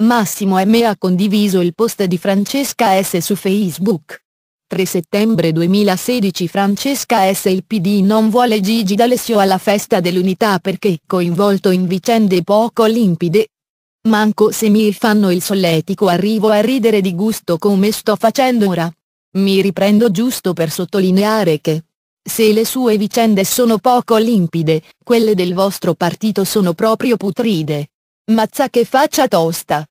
Massimo M. ha condiviso il post di Francesca S. su Facebook. 3 settembre 2016 Francesca S. Il PD non vuole Gigi D'Alessio alla festa dell'unità perché coinvolto in vicende poco limpide. Manco se mi fanno il solletico arrivo a ridere di gusto come sto facendo ora. Mi riprendo giusto per sottolineare che se le sue vicende sono poco limpide, quelle del vostro partito sono proprio putride. Mazza che faccia tosta.